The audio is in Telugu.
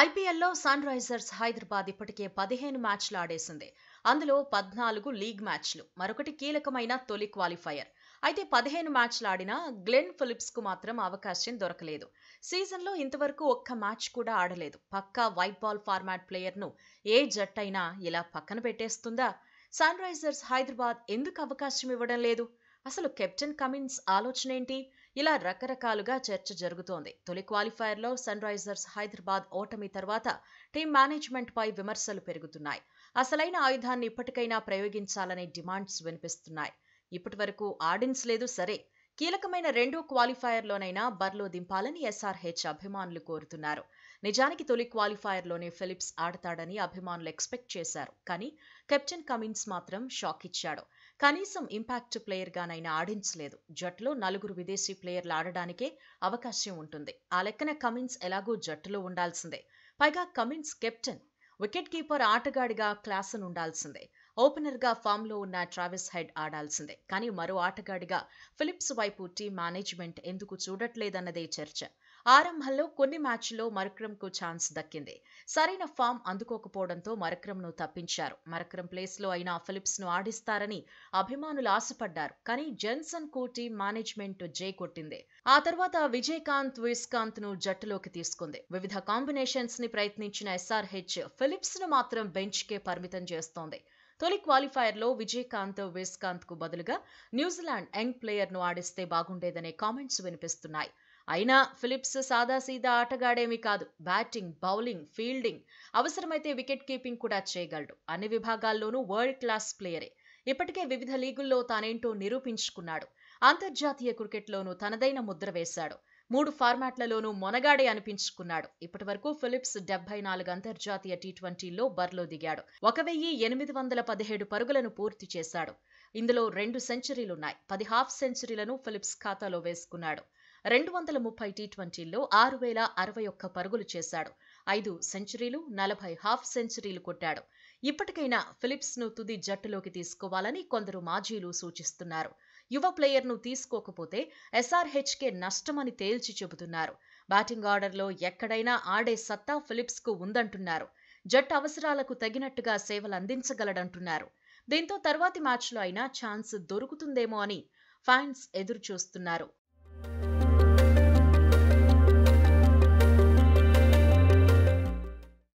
ఐపీఎల్లో సన్ రైజర్స్ హైదరాబాద్ ఇప్పటికే పదిహేను మ్యాచ్లు ఆడేసింది అందులో పద్నాలుగు లీగ్ మ్యాచ్లు మరొకటి కీలకమైన తొలి క్వాలిఫైయర్ అయితే పదిహేను మ్యాచ్లు ఆడినా గ్లెన్ ఫిలిప్స్కు మాత్రం అవకాశం దొరకలేదు సీజన్లో ఇంతవరకు ఒక్క మ్యాచ్ కూడా ఆడలేదు పక్కా వైట్ బాల్ ఫార్మాట్ ప్లేయర్ను ఏ జట్టైనా ఇలా పక్కన పెట్టేస్తుందా సన్ రైజర్స్ హైదరాబాద్ ఎందుకు అవకాశం ఇవ్వడం లేదు అసలు కెప్టెన్ కమిన్స్ ఆలోచన ఏంటి ఇలా రకరకాలుగా చర్చ జరుగుతోంది తొలి క్వాలిఫైర్లో సన్ రైజర్స్ హైదరాబాద్ ఓటమి తర్వాత టీం మేనేజ్మెంట్పై విమర్శలు పెరుగుతున్నాయి అసలైన ఆయుధాన్ని ఇప్పటికైనా ప్రయోగించాలనే డిమాండ్స్ వినిపిస్తున్నాయి ఇప్పటి వరకు ఆడిన్స్ లేదు సరే కీలకమైన రెండో క్వాలిఫైయర్లోనైనా బర్లో దింపాలని ఎస్ఆర్హెచ్ అభిమానులు కోరుతున్నారు నిజానికి తొలి క్వాలిఫైయర్లోనే ఫిలిప్స్ ఆడతాడని అభిమానులు ఎక్స్పెక్ట్ చేశారు కానీ కెప్టెన్ కమిన్స్ మాత్రం షాక్ ఇచ్చాడు కనీసం ఇంపాక్ట్ ప్లేయర్గానైనా ఆడించలేదు జట్టులో నలుగురు విదేశీ ప్లేయర్లు ఆడడానికే అవకాశం ఉంటుంది ఆ లెక్కన కమిన్స్ ఎలాగో జట్టులో ఉండాల్సిందే పైగా కమిన్స్ కెప్టెన్ వికెట్ కీపర్ ఆటగాడిగా గా ఓపెనర్గా ఫామ్లో ఉన్న ట్రావెస్ హెడ్ ఆడాల్సిందే కానీ మరో ఆటగాడిగా ఫిలిప్స్ వైపు టీ మేనేజ్మెంట్ ఎందుకు చూడట్లేదన్నదే చర్చ ఆరంభంలో కొన్ని మ్యాచ్ల్లో కు ఛాన్స్ దక్కింది సరైన ఫామ్ అందుకోకపోవడంతో ను తప్పించారు మరక్రమ్ అయినా ఫిలిప్స్ ను ఆడిస్తారని అభిమానులు ఆశపడ్డారు కానీ జెన్సన్ కోటి మేనేజ్మెంట్ జై కొట్టింది ఆ తర్వాత విజయకాంత్ విస్కాంత్ ను జట్టులోకి తీసుకుంది వివిధ కాంబినేషన్స్ ని ప్రయత్నించిన ఎస్ఆర్హెచ్ ఫిలిప్స్ ను మాత్రం బెంచ్ కే పరిమితం చేస్తోంది తొలి లో విజయకాంత్ విస్కాంత్ కు బదులుగా న్యూజిలాండ్ యంగ్ ప్లేయర్ ను ఆడిస్తే బాగుండేదనే కామెంట్స్ వినిపిస్తున్నాయి అయినా ఫిలిప్స్ సాదాసీదా ఆటగాడేమి కాదు బ్యాటింగ్ బౌలింగ్ ఫీల్డింగ్ అవసరమైతే వికెట్ కీపింగ్ కూడా చేయగలడు అన్ని విభాగాల్లోనూ వరల్డ్ క్లాస్ ప్లేయరే ఇప్పటికే వివిధ లీగుల్లో తానేంటో నిరూపించుకున్నాడు అంతర్జాతీయ క్రికెట్లోనూ తనదైన ముద్ర వేశాడు మూడు ఫార్మాట్లలోనూ మొనగాడే అనిపించుకున్నాడు ఇప్పటి వరకు ఫిలిప్స్ డెబ్బై నాలుగు అంతర్జాతీయ టీ ట్వంటీల్లో బర్లో దిగాడు ఒక వెయ్యి ఎనిమిది వందల పదిహేడు పరుగులను పూర్తి చేశాడు ఇందులో రెండు సెంచరీలున్నాయి పది హాఫ్ సెంచరీలను ఫిలిప్స్ ఖాతాలో వేసుకున్నాడు రెండు వందల ముప్పై టీ ట్వంటీల్లో ఆరు వేల అరవై ఒక్క పరుగులు చేశాడు ఐదు సెంచరీలు నలభై హాఫ్ సెంచరీలు కొట్టాడు ఇప్పటికైనా ఫిలిప్స్ ను తుది జట్టులోకి తీసుకోవాలని కొందరు మాజీలు సూచిస్తున్నారు యువ ప్లేయర్ను తీసుకోకపోతే ఎస్ఆర్హెచ్కే నష్టమని తేల్చి చెబుతున్నారు బ్యాటింగ్ ఆర్డర్లో ఎక్కడైనా ఆడే సత్తా ఫిలిప్స్కు ఉందంటున్నారు జట్టు అవసరాలకు తగినట్టుగా సేవలు అందించగలడంటున్నారు దీంతో తర్వాతి మ్యాచ్లో అయినా ఛాన్స్ దొరుకుతుందేమో అని ఫ్యాన్స్ ఎదురు చూస్తున్నారు